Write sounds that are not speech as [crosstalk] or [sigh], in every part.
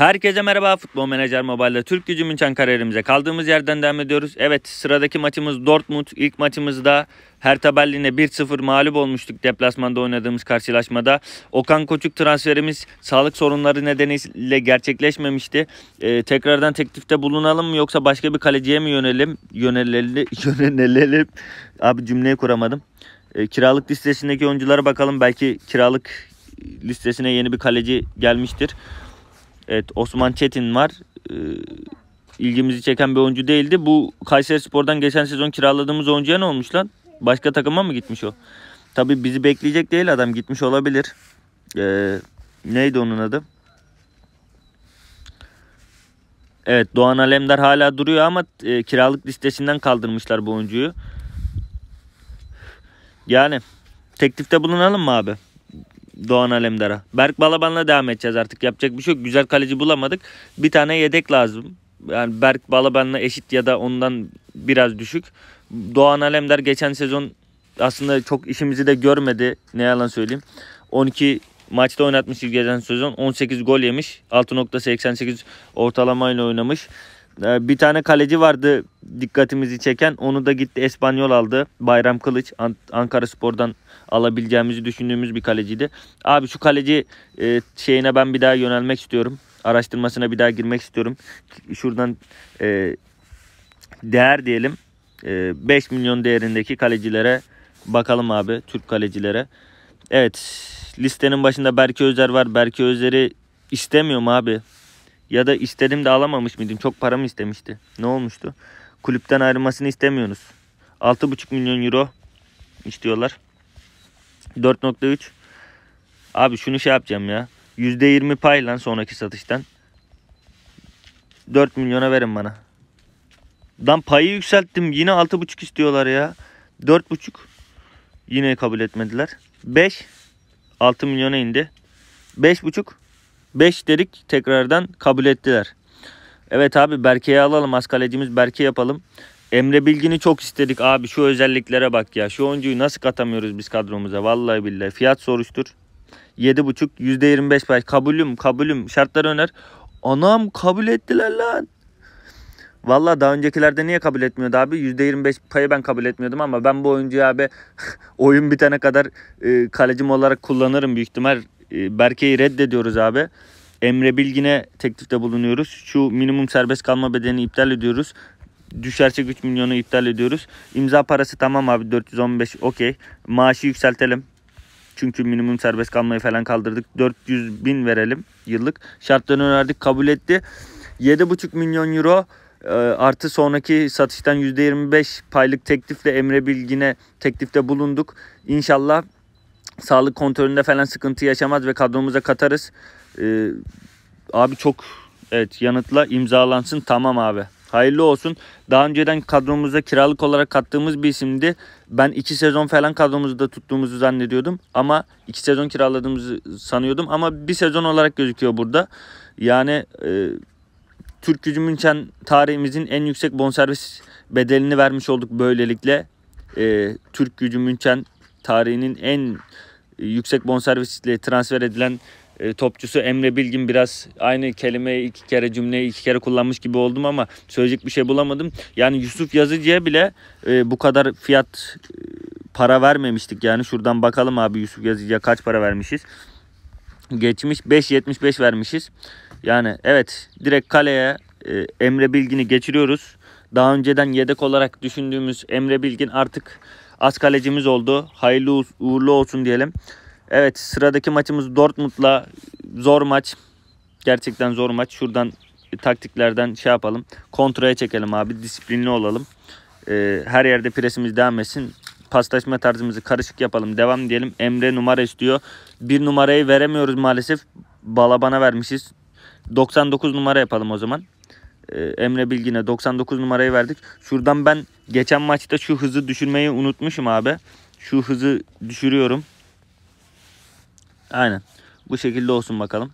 Herkese merhaba Futbol Menajer Mobile'da Türk Gücü München kariyerimize kaldığımız yerden devam ediyoruz. Evet sıradaki maçımız Dortmund. İlk maçımızda Hertha Berlin'e 1-0 mağlup olmuştuk deplasmanda oynadığımız karşılaşmada. Okan Koçuk transferimiz sağlık sorunları nedeniyle gerçekleşmemişti. Ee, tekrardan teklifte bulunalım mı yoksa başka bir kaleciye mi yönelim? Yönelelim. [laughs] Yönelelim. Abi cümleyi kuramadım. Ee, kiralık listesindeki oyunculara bakalım. Belki kiralık listesine yeni bir kaleci gelmiştir. Evet Osman Çetin var. E, ilgimizi çeken bir oyuncu değildi. Bu Kayseri Spor'dan geçen sezon kiraladığımız oyuncuya ne olmuş lan? Başka takıma mı gitmiş o? Tabi bizi bekleyecek değil adam gitmiş olabilir. Ee, neydi onun adı? Evet Doğan Alemdar hala duruyor ama e, kiralık listesinden kaldırmışlar bu oyuncuyu. Yani teklifte bulunalım mı abi? Doğan Alemdar'a. Berk Balaban'la devam edeceğiz artık. Yapacak bir şey yok. Güzel kaleci bulamadık. Bir tane yedek lazım. Yani Berk Balaban'la eşit ya da ondan biraz düşük. Doğan Alemdar geçen sezon aslında çok işimizi de görmedi. Ne yalan söyleyeyim. 12 maçta oynatmış geçen sezon. 18 gol yemiş. 6.88 ortalamayla oynamış. Ee, bir tane kaleci vardı dikkatimizi çeken. Onu da gitti Espanyol aldı. Bayram Kılıç Ankara Spor'dan alabileceğimizi düşündüğümüz bir kaleciydi. Abi şu kaleci e, şeyine ben bir daha yönelmek istiyorum. Araştırmasına bir daha girmek istiyorum. Şuradan e, değer diyelim. 5 e, milyon değerindeki kalecilere bakalım abi. Türk kalecilere. Evet listenin başında Berke Özer var. Berke Özer'i istemiyorum abi. Ya da istedim de alamamış mıydım? Çok param istemişti. Ne olmuştu? Kulüpten ayrılmasını istemiyoruz. 6,5 milyon euro istiyorlar. 4.3 Abi şunu şey yapacağım ya. %20 pay lan sonraki satıştan. 4 milyona verin bana. Lan payı yükselttim. Yine 6.5 istiyorlar ya. 4.5 yine kabul etmediler. 5 6 milyona indi. 5.5 5 dedik tekrardan kabul ettiler. Evet abi Berke'yi alalım. Az Berke yapalım. Emre Bilgin'i çok istedik abi. Şu özelliklere bak ya. Şu oyuncuyu nasıl katamıyoruz biz kadromuza? Vallahi billahi. Fiyat soruştur. 7,5 %25 pay. Kabulüm kabulüm. Şartlar öner. Anam kabul ettiler lan. Valla daha öncekilerde niye kabul etmiyordu abi? %25 payı ben kabul etmiyordum ama ben bu oyuncuyu abi [laughs] oyun bitene kadar e, kalecim olarak kullanırım büyük ihtimal. E, Berke'yi reddediyoruz abi. Emre Bilgin'e teklifte bulunuyoruz. Şu minimum serbest kalma bedelini iptal ediyoruz. Düşerse 3 milyonu iptal ediyoruz. İmza parası tamam abi 415 okey. Maaşı yükseltelim. Çünkü minimum serbest kalmayı falan kaldırdık. 400 bin verelim yıllık. Şartlarını önerdik kabul etti. 7,5 milyon euro e, artı sonraki satıştan %25 paylık teklifle Emre Bilgin'e teklifte bulunduk. İnşallah sağlık kontrolünde falan sıkıntı yaşamaz ve kadromuza katarız. Ee, abi çok evet yanıtla imzalansın tamam abi. Hayırlı olsun. Daha önceden kadromuza kiralık olarak kattığımız bir isimdi. Ben iki sezon falan kadromuzu da tuttuğumuzu zannediyordum. Ama iki sezon kiraladığımızı sanıyordum. Ama bir sezon olarak gözüküyor burada. Yani e, Türk Gücü München tarihimizin en yüksek bonservis bedelini vermiş olduk böylelikle. E, Türk Gücü München tarihinin en yüksek bonservisle transfer edilen e, topçusu Emre Bilgin biraz aynı kelimeyi iki kere cümleyi iki kere kullanmış gibi oldum ama söyleyecek bir şey bulamadım. Yani Yusuf Yazıcı'ya bile e, bu kadar fiyat e, para vermemiştik. Yani şuradan bakalım abi Yusuf Yazıcı'ya kaç para vermişiz. Geçmiş 5.75 vermişiz. Yani evet direkt kaleye e, Emre Bilgin'i geçiriyoruz. Daha önceden yedek olarak düşündüğümüz Emre Bilgin artık Az kalecimiz oldu. Hayırlı uğurlu olsun diyelim. Evet sıradaki maçımız Dortmund'la zor maç. Gerçekten zor maç. Şuradan taktiklerden şey yapalım. Kontraya çekelim abi. Disiplinli olalım. Ee, her yerde presimiz devam etsin. Paslaşma tarzımızı karışık yapalım. Devam diyelim. Emre numara istiyor. Bir numarayı veremiyoruz maalesef. Balabana vermişiz. 99 numara yapalım o zaman. E, Emre Bilgin'e 99 numarayı verdik. Şuradan ben geçen maçta şu hızı düşürmeyi unutmuşum abi. Şu hızı düşürüyorum. Aynen. Bu şekilde olsun bakalım.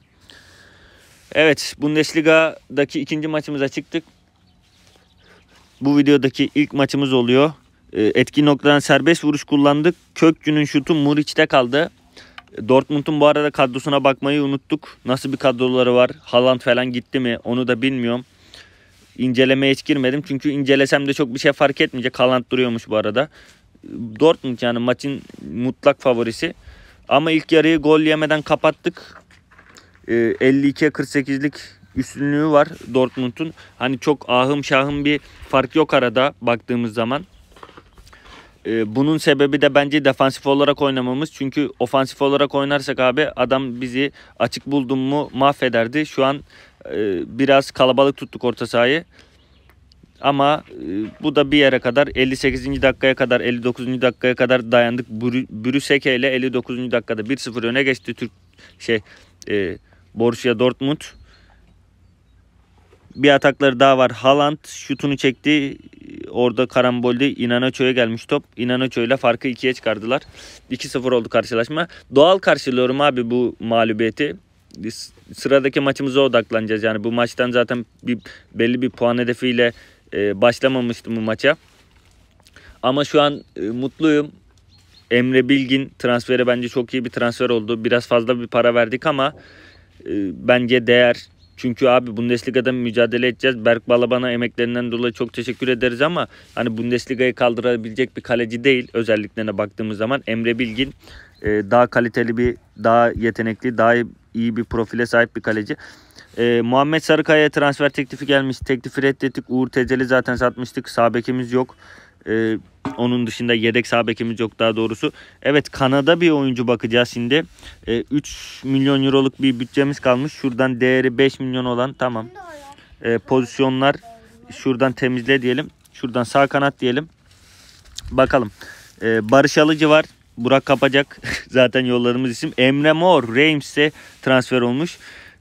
Evet Bundesliga'daki ikinci maçımıza çıktık. Bu videodaki ilk maçımız oluyor. E, Etki noktadan serbest vuruş kullandık. Kökçü'nün şutu Muriç'te kaldı. Dortmund'un bu arada kadrosuna bakmayı unuttuk. Nasıl bir kadroları var? Haaland falan gitti mi? Onu da bilmiyorum incelemeye hiç girmedim. Çünkü incelesem de çok bir şey fark etmeyecek. Haaland duruyormuş bu arada. Dortmund yani maçın mutlak favorisi. Ama ilk yarıyı gol yemeden kapattık. 52 52'ye 48'lik üstünlüğü var Dortmund'un. Hani çok ahım şahım bir fark yok arada baktığımız zaman. Ee, bunun sebebi de bence defansif olarak oynamamız. Çünkü ofansif olarak oynarsak abi adam bizi açık buldum mu mahvederdi. Şu an ee, biraz kalabalık tuttuk orta sahayı. Ama e, bu da bir yere kadar 58. dakikaya kadar 59. dakikaya kadar dayandık. Brüseke ile 59. dakikada 1-0 öne geçti Türk şey e, Borussia Dortmund. Bir atakları daha var. Haaland şutunu çekti. Orada karambolde İnanoço'ya gelmiş top. İnanoço ile farkı 2'ye çıkardılar. 2-0 oldu karşılaşma. Doğal karşılıyorum abi bu mağlubiyeti sıradaki maçımıza odaklanacağız. Yani bu maçtan zaten bir belli bir puan hedefiyle e, başlamamıştım bu maça. Ama şu an e, mutluyum. Emre Bilgin transferi bence çok iyi bir transfer oldu. Biraz fazla bir para verdik ama e, bence değer. Çünkü abi Bundesliga'da mücadele edeceğiz. Berk Balaban'a emeklerinden dolayı çok teşekkür ederiz ama hani Bundesliga'yı kaldırabilecek bir kaleci değil özelliklerine baktığımız zaman. Emre Bilgin e, daha kaliteli bir, daha yetenekli, daha iyi bir profile sahip bir kaleci. Ee, Muhammed Sarıkaya'ya transfer teklifi gelmiş. Teklifi reddettik. Uğur Tezeli zaten satmıştık. Sabekimiz yok. Ee, onun dışında yedek sabekimiz yok daha doğrusu. Evet Kanada bir oyuncu bakacağız şimdi. Ee, 3 milyon euroluk bir bütçemiz kalmış. Şuradan değeri 5 milyon olan tamam. Ee, pozisyonlar şuradan temizle diyelim. Şuradan sağ kanat diyelim. Bakalım. Ee, Barış Alıcı var. Burak Kapacak [laughs] zaten yollarımız isim. Emre Mor Reims'e transfer olmuş.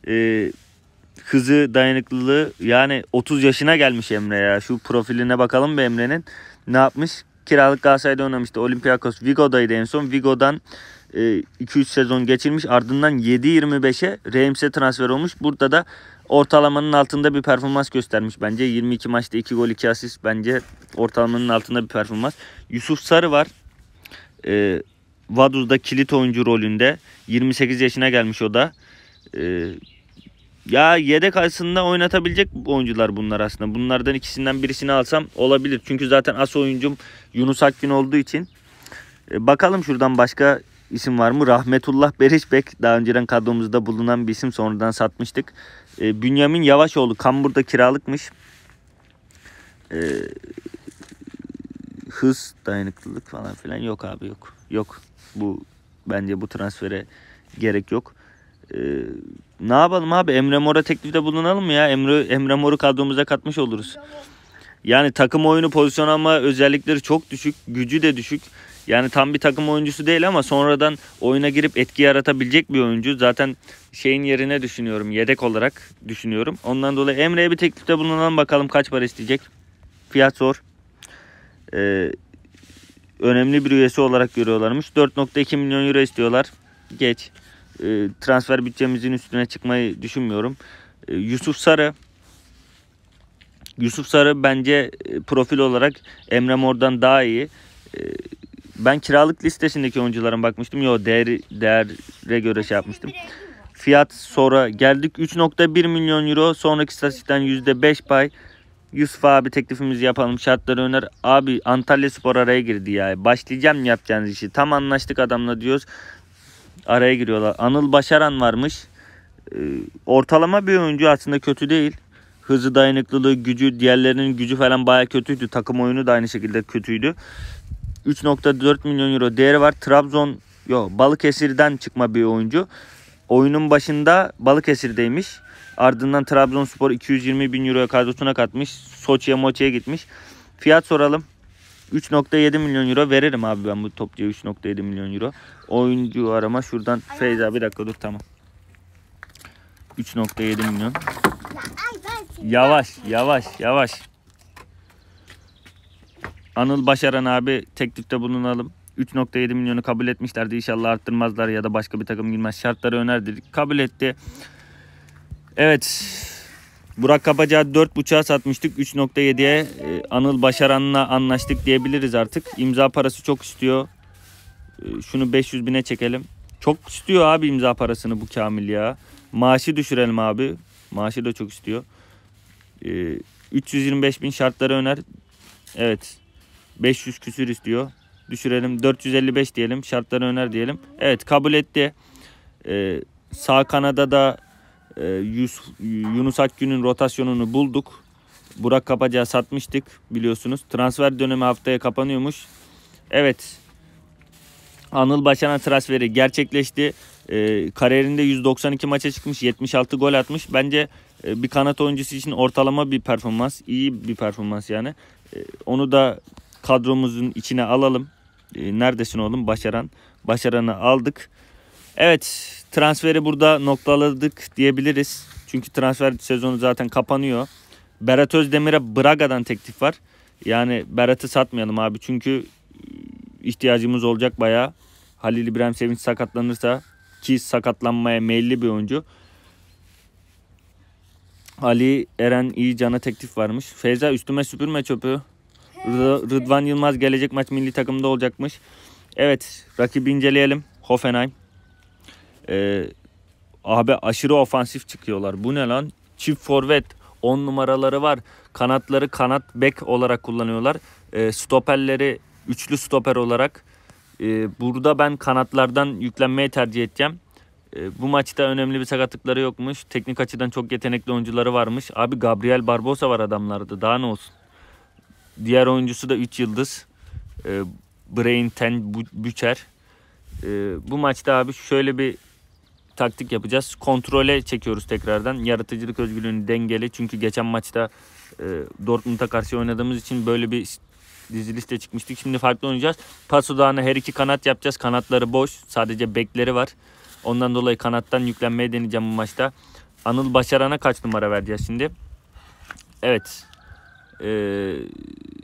Ee, hızı, dayanıklılığı yani 30 yaşına gelmiş Emre ya. Şu profiline bakalım bir Emre'nin. Ne yapmış? Kiralık Galatasaray'da oynamıştı. Olympiakos Vigo'daydı en son. Vigo'dan 2-3 e, sezon geçirmiş. Ardından 7-25'e Reims'e transfer olmuş. Burada da ortalamanın altında bir performans göstermiş bence. 22 maçta 2 gol 2 asist bence ortalamanın altında bir performans. Yusuf Sarı var. E, Vaduz'da kilit oyuncu rolünde. 28 yaşına gelmiş o da. E, ya yedek aslında oynatabilecek oyuncular bunlar aslında. Bunlardan ikisinden birisini alsam olabilir. Çünkü zaten as oyuncum Yunus Akgün olduğu için. E, bakalım şuradan başka isim var mı? Rahmetullah Berişbek daha önceden kadromuzda bulunan bir isim sonradan satmıştık. E, Bünyamin Yavaşoğlu Kambur'da kiralıkmış. E, hız, dayanıklılık falan filan yok abi yok. Yok. Bu bence bu transfere gerek yok. Ee, ne yapalım abi Emre Mor'a teklifte bulunalım mı ya? Emre Emre Mor'u kadromuza katmış oluruz. Yani takım oyunu pozisyon alma özellikleri çok düşük. Gücü de düşük. Yani tam bir takım oyuncusu değil ama sonradan oyuna girip etki yaratabilecek bir oyuncu. Zaten şeyin yerine düşünüyorum. Yedek olarak düşünüyorum. Ondan dolayı Emre'ye bir teklifte bulunalım bakalım kaç para isteyecek. Fiyat zor e, önemli bir üyesi olarak görüyorlarmış. 4.2 milyon euro istiyorlar. Geç. E, transfer bütçemizin üstüne çıkmayı düşünmüyorum. E, Yusuf Sarı Yusuf Sarı bence e, profil olarak Emre Mor'dan daha iyi. E, ben kiralık listesindeki oyuncuların bakmıştım. Yo değer değere göre şey yapmıştım. Fiyat sonra geldik 3.1 milyon euro. Sonraki istatistikten %5 pay. Yusuf abi teklifimizi yapalım şartları öner. Abi Antalya Spor araya girdi ya. Başlayacağım yapacağınız işi. Tam anlaştık adamla diyoruz. Araya giriyorlar. Anıl Başaran varmış. Ee, ortalama bir oyuncu aslında kötü değil. Hızı, dayanıklılığı, gücü, diğerlerinin gücü falan baya kötüydü. Takım oyunu da aynı şekilde kötüydü. 3.4 milyon euro değeri var. Trabzon, yok Balıkesir'den çıkma bir oyuncu. Oyunun başında Balıkesir'deymiş. Ardından Trabzonspor 220 bin euroya kadrosuna katmış. Soçi'ye Moçi'ye gitmiş. Fiyat soralım. 3.7 milyon euro veririm abi ben bu topçuya 3.7 milyon euro. Oyuncu arama şuradan Ay, Feyza bir dakika dur tamam. 3.7 milyon. Yavaş yavaş yavaş. Anıl Başaran abi teklifte bulunalım. 3.7 milyonu kabul etmişlerdi. İnşallah arttırmazlar ya da başka bir takım girmez. Şartları önerdi. Kabul etti. Evet. Burak Kapaca 4.5'a satmıştık. 3.7'ye e, Anıl Başaran'la anlaştık diyebiliriz artık. İmza parası çok istiyor. E, şunu 500 bine çekelim. Çok istiyor abi imza parasını bu Kamil ya. Maaşı düşürelim abi. Maaşı da çok istiyor. 325 e, bin şartları öner. Evet. 500 küsür istiyor. Düşürelim. 455 diyelim. Şartları öner diyelim. Evet kabul etti. Ee, sağ Kanada'da. Ee, Yunus Akgün'ün rotasyonunu bulduk. Burak Kapacı'ya satmıştık biliyorsunuz. Transfer dönemi haftaya kapanıyormuş. Evet. Anıl Başan'a transferi gerçekleşti. E, kariyerinde 192 maça çıkmış, 76 gol atmış. Bence e, bir kanat oyuncusu için ortalama bir performans, iyi bir performans yani. E, onu da kadromuzun içine alalım. E, neredesin oğlum? Başaran. Başaran'ı aldık. Evet, transferi burada noktaladık diyebiliriz. Çünkü transfer sezonu zaten kapanıyor. Berat Özdemir'e Braga'dan teklif var. Yani Berat'ı satmayalım abi çünkü e, ihtiyacımız olacak baya. Halil İbrahim Sevinç sakatlanırsa ki sakatlanmaya meyilli bir oyuncu. Ali Eren iyi cana teklif varmış. Feyza üstüme süpürme çöpü. Rıdvan Yılmaz gelecek maç milli takımda olacakmış. Evet rakibi inceleyelim. Hoffenheim. E, abi aşırı ofansif çıkıyorlar. Bu ne lan? Çift forvet. 10 numaraları var. Kanatları kanat bek olarak kullanıyorlar. E, stoperleri üçlü stoper olarak. E, burada ben kanatlardan yüklenmeye tercih edeceğim. E, bu maçta önemli bir sakatlıkları yokmuş. Teknik açıdan çok yetenekli oyuncuları varmış. Abi Gabriel Barbosa var adamlarda. Daha ne olsun? Diğer oyuncusu da 3 yıldız. E, Brain Ten Büçer. E, bu maçta abi şöyle bir taktik yapacağız. Kontrole çekiyoruz tekrardan. Yaratıcılık özgürlüğünü dengeli. Çünkü geçen maçta e, Dortmund'a karşı oynadığımız için böyle bir dizilişte çıkmıştık. Şimdi farklı oynayacağız. Pas odağına her iki kanat yapacağız. Kanatları boş. Sadece bekleri var. Ondan dolayı kanattan yüklenmeye deneyeceğim bu maçta. Anıl Başaran'a kaç numara vereceğiz şimdi? Evet. Ee,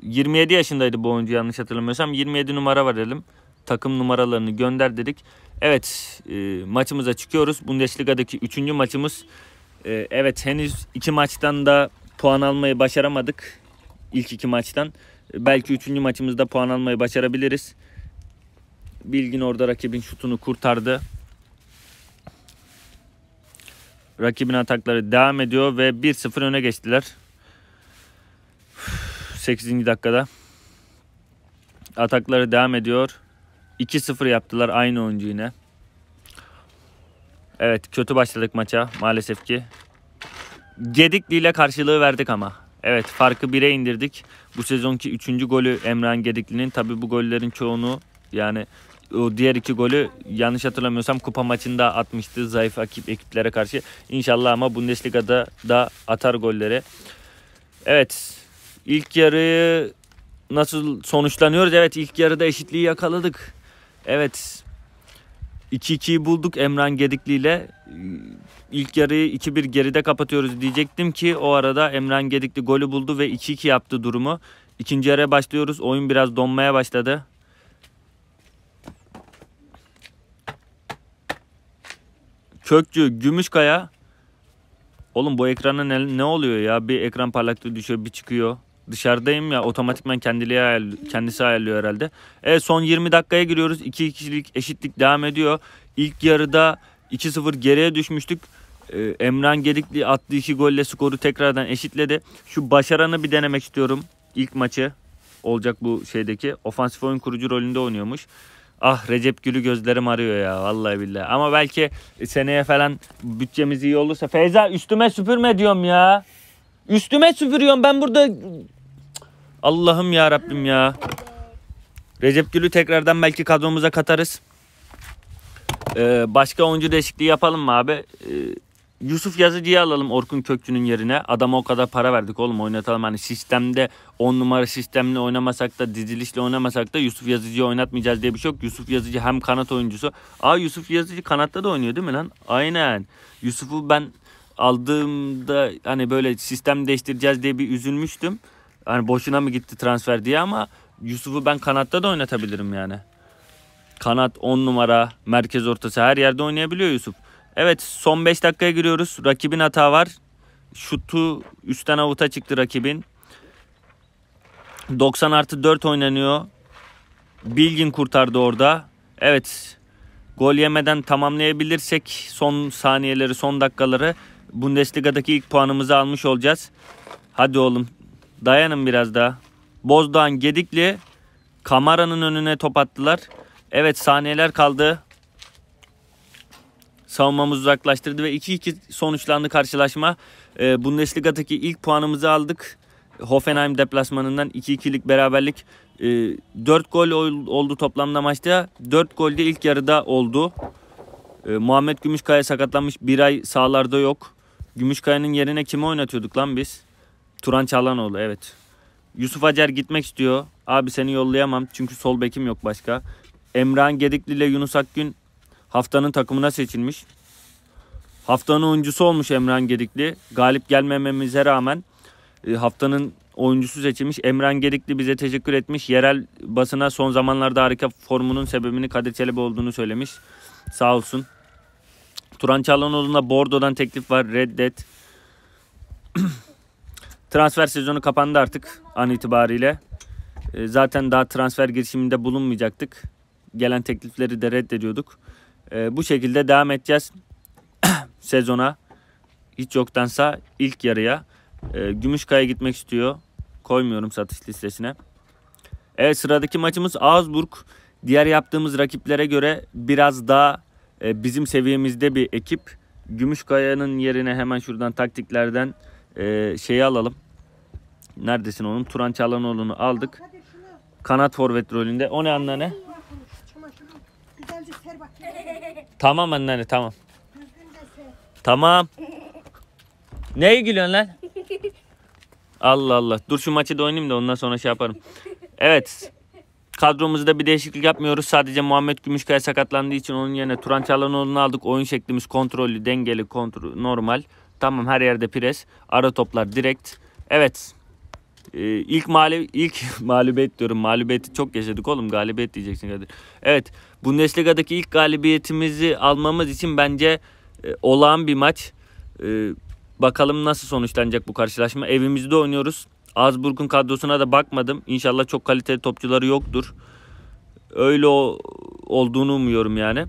27 yaşındaydı bu oyuncu yanlış hatırlamıyorsam. 27 numara var verelim. Takım numaralarını gönder dedik. Evet e, maçımıza çıkıyoruz. Bundesliga'daki üçüncü maçımız. E, evet henüz iki maçtan da puan almayı başaramadık. İlk iki maçtan. E, belki üçüncü maçımızda puan almayı başarabiliriz. Bilgin orada rakibin şutunu kurtardı. Rakibin atakları devam ediyor ve 1-0 öne geçtiler. 8. dakikada. Atakları devam ediyor. 2-0 yaptılar aynı oyuncu yine. Evet kötü başladık maça maalesef ki. Gedikli ile karşılığı verdik ama. Evet farkı 1'e indirdik. Bu sezonki 3. golü Emran Gedikli'nin. Tabi bu gollerin çoğunu yani o diğer iki golü yanlış hatırlamıyorsam kupa maçında atmıştı zayıf akip ekiplere karşı. İnşallah ama Bundesliga'da da atar golleri. Evet ilk yarıyı nasıl sonuçlanıyoruz? Evet ilk yarıda eşitliği yakaladık. Evet 2-2'yi bulduk Emran Gedikli ile. İlk yarıyı 2-1 geride kapatıyoruz diyecektim ki o arada Emran Gedikli golü buldu ve 2-2 yaptı durumu. İkinci yarıya başlıyoruz. Oyun biraz donmaya başladı. Kökçü, Gümüşkaya. Oğlum bu ekrana ne, ne oluyor ya? Bir ekran parlaklığı düşüyor, bir çıkıyor dışarıdayım ya otomatikman kendiliği ayarlı, kendisi ayarlıyor herhalde. Evet son 20 dakikaya giriyoruz. 2 kişilik eşitlik devam ediyor. İlk yarıda 2-0 geriye düşmüştük. Ee, Emran Gedikli attığı 2 golle skoru tekrardan eşitledi. Şu başaranı bir denemek istiyorum. İlk maçı olacak bu şeydeki. Ofansif oyun kurucu rolünde oynuyormuş. Ah Recep Gül'ü gözlerim arıyor ya vallahi billahi. Ama belki seneye falan bütçemiz iyi olursa. Feyza üstüme süpürme diyorum ya. Üstüme süpürüyorum ben burada Allah'ım ya Rabbim ya. Recep Gül'ü tekrardan belki kadromuza katarız. Ee, başka oyuncu değişikliği yapalım mı abi? Ee, Yusuf Yazıcı'yı alalım Orkun Kökçü'nün yerine. Adama o kadar para verdik oğlum oynatalım. Hani sistemde 10 numara sistemle oynamasak da dizilişle oynamasak da Yusuf Yazıcı'yı oynatmayacağız diye bir şey yok. Yusuf Yazıcı hem kanat oyuncusu. Aa Yusuf Yazıcı kanatta da oynuyor değil mi lan? Aynen. Yusuf'u ben aldığımda hani böyle sistem değiştireceğiz diye bir üzülmüştüm. Hani boşuna mı gitti transfer diye ama Yusuf'u ben kanatta da oynatabilirim yani. Kanat 10 numara, merkez ortası her yerde oynayabiliyor Yusuf. Evet son 5 dakikaya giriyoruz. Rakibin hata var. Şutu üstten avuta çıktı rakibin. 90 artı 4 oynanıyor. Bilgin kurtardı orada. Evet gol yemeden tamamlayabilirsek son saniyeleri son dakikaları Bundesliga'daki ilk puanımızı almış olacağız. Hadi oğlum Dayanın biraz daha. Bozdoğan Gedikli kameranın önüne top attılar. Evet saniyeler kaldı. Savunmamız uzaklaştırdı ve 2-2 sonuçlandı karşılaşma. E, Bundesliga'daki ilk puanımızı aldık. Hoffenheim deplasmanından 2-2'lik beraberlik. E, ee, 4 gol oldu toplamda maçta. 4 gol de ilk yarıda oldu. E, Muhammed Gümüşkaya sakatlanmış. Bir ay sahalarda yok. Gümüşkaya'nın yerine kimi oynatıyorduk lan biz? Turan Çağlanoğlu evet. Yusuf Acer gitmek istiyor. Abi seni yollayamam çünkü sol bekim yok başka. Emrah'ın Gedikli ile Yunus Akgün haftanın takımına seçilmiş. Haftanın oyuncusu olmuş Emrah'ın Gedikli. Galip gelmememize rağmen e, haftanın oyuncusu seçilmiş. Emran Gedikli bize teşekkür etmiş. Yerel basına son zamanlarda harika formunun sebebini Kadir Çelebi olduğunu söylemiş. Sağ olsun. Turan Çağlanoğlu'na Bordo'dan teklif var. Reddet. [clears throat] Transfer sezonu kapandı artık an itibariyle. Ee, zaten daha transfer girişiminde bulunmayacaktık. Gelen teklifleri de reddediyorduk. Ee, bu şekilde devam edeceğiz [clears throat] sezona. Hiç yoktansa ilk yarıya. E, ee, Gümüşkaya gitmek istiyor. Koymuyorum satış listesine. Evet sıradaki maçımız Augsburg. Diğer yaptığımız rakiplere göre biraz daha e, bizim seviyemizde bir ekip. Gümüşkaya'nın yerine hemen şuradan taktiklerden e, şeyi alalım. Neredesin onun? Turan Çalanoğlu'nu aldık. Kanat forvet rolünde. O ne anneanne? Tamam anneanne tamam. Tamam. Neye gülüyorsun lan? Allah Allah. Dur şu maçı da oynayayım da ondan sonra şey yaparım. Evet. Kadromuzda bir değişiklik yapmıyoruz. Sadece Muhammed Gümüşkaya sakatlandığı için onun yerine Turan Çalanoğlu'nu aldık. Oyun şeklimiz kontrollü, dengeli, kontrol, normal. Tamam her yerde pres. Ara toplar direkt. Evet. Ee, ilk mali ilk [laughs] mağlubiyet diyorum. Mağlubiyeti çok yaşadık oğlum. Galibiyet diyeceksin Kadir. Evet. bu Bundesliga'daki ilk galibiyetimizi almamız için bence e, olağan bir maç. E, bakalım nasıl sonuçlanacak bu karşılaşma. Evimizde oynuyoruz. Azburg'un kadrosuna da bakmadım. İnşallah çok kaliteli topçuları yoktur. Öyle o, olduğunu umuyorum yani.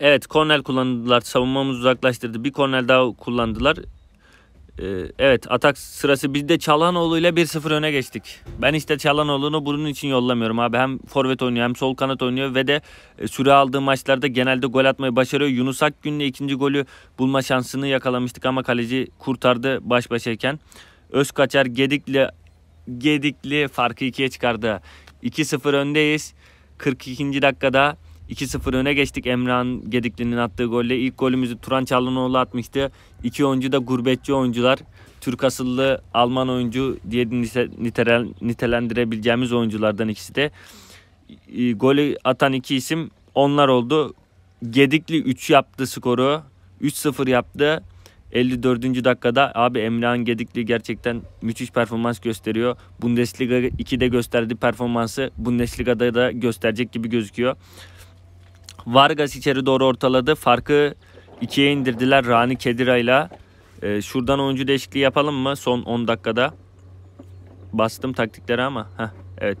Evet Cornell kullandılar. Savunmamız uzaklaştırdı. Bir Cornell daha kullandılar. Ee, evet atak sırası biz de Çalhanoğlu ile 1-0 öne geçtik. Ben işte Çalhanoğlu'nu bunun için yollamıyorum abi. Hem forvet oynuyor hem sol kanat oynuyor ve de e, süre aldığı maçlarda genelde gol atmayı başarıyor. Yunus Akgün'le ikinci golü bulma şansını yakalamıştık ama kaleci kurtardı baş başayken. Özkaçar Gedikli Gedikli farkı ikiye çıkardı. 2-0 öndeyiz. 42. dakikada 2-0 öne geçtik Emran Gedikli'nin attığı golle. ilk golümüzü Turan Çalınoğlu atmıştı. İki oyuncu da gurbetçi oyuncular. Türk asıllı Alman oyuncu diye nitelendirebileceğimiz oyunculardan ikisi de. Golü atan iki isim onlar oldu. Gedikli 3 yaptı skoru. 3-0 yaptı. 54. dakikada abi Emrehan Gedikli gerçekten müthiş performans gösteriyor. Bundesliga 2'de gösterdiği performansı Bundesliga'da da gösterecek gibi gözüküyor. Vargas içeri doğru ortaladı. Farkı ikiye indirdiler Rani Kedira ile. Ee, şuradan oyuncu değişikliği yapalım mı son 10 dakikada? Bastım taktikleri ama. Heh, evet.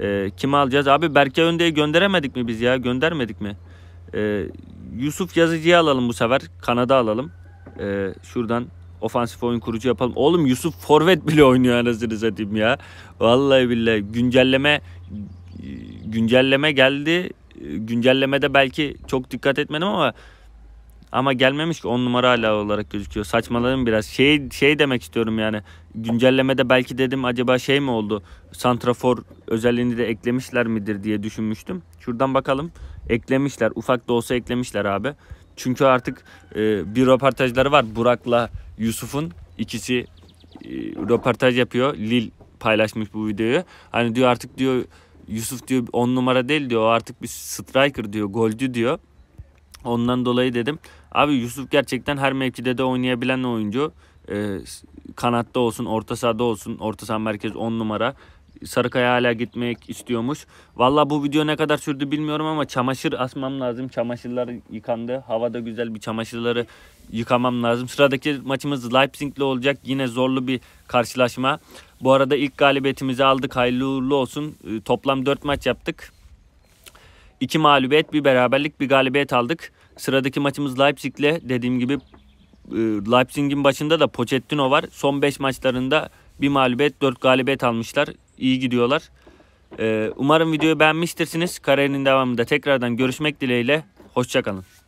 E, kimi alacağız? Abi Berke Önde'yi gönderemedik mi biz ya? Göndermedik mi? E, Yusuf Yazıcı'yı alalım bu sefer. Kanada alalım. E, şuradan ofansif oyun kurucu yapalım. Oğlum Yusuf forvet bile oynuyor anasını satayım ya. Vallahi billahi güncelleme güncelleme geldi güncellemede belki çok dikkat etmedim ama ama gelmemiş ki 10 numara hala olarak gözüküyor. Saçmaladım biraz. Şey şey demek istiyorum yani. Güncellemede belki dedim acaba şey mi oldu? Santrafor özelliğini de eklemişler midir diye düşünmüştüm. Şuradan bakalım. Eklemişler. Ufak da olsa eklemişler abi. Çünkü artık e, bir röportajları var. Burak'la Yusuf'un ikisi e, röportaj yapıyor. Lil paylaşmış bu videoyu. Hani diyor artık diyor Yusuf diyor on numara değil diyor. O artık bir striker diyor. Golcü diyor. Ondan dolayı dedim. Abi Yusuf gerçekten her mevkide de oynayabilen oyuncu. Ee, kanatta olsun, orta sahada olsun, orta saha merkez 10 numara. Sarıkaya hala gitmek istiyormuş. Valla bu video ne kadar sürdü bilmiyorum ama çamaşır asmam lazım. Çamaşırlar yıkandı. Havada güzel bir çamaşırları yıkamam lazım. Sıradaki maçımız Leipzig'le olacak. Yine zorlu bir karşılaşma. Bu arada ilk galibiyetimizi aldık. Hayırlı uğurlu olsun. Ee, toplam 4 maç yaptık. 2 mağlubiyet, bir beraberlik, bir galibiyet aldık. Sıradaki maçımız Leipzig'le dediğim gibi e, Leipzig'in başında da Pochettino var. Son 5 maçlarında bir mağlubiyet 4 galibiyet almışlar iyi gidiyorlar. Ee, umarım videoyu beğenmiştirsiniz. Kararinin devamında tekrardan görüşmek dileğiyle. Hoşçakalın.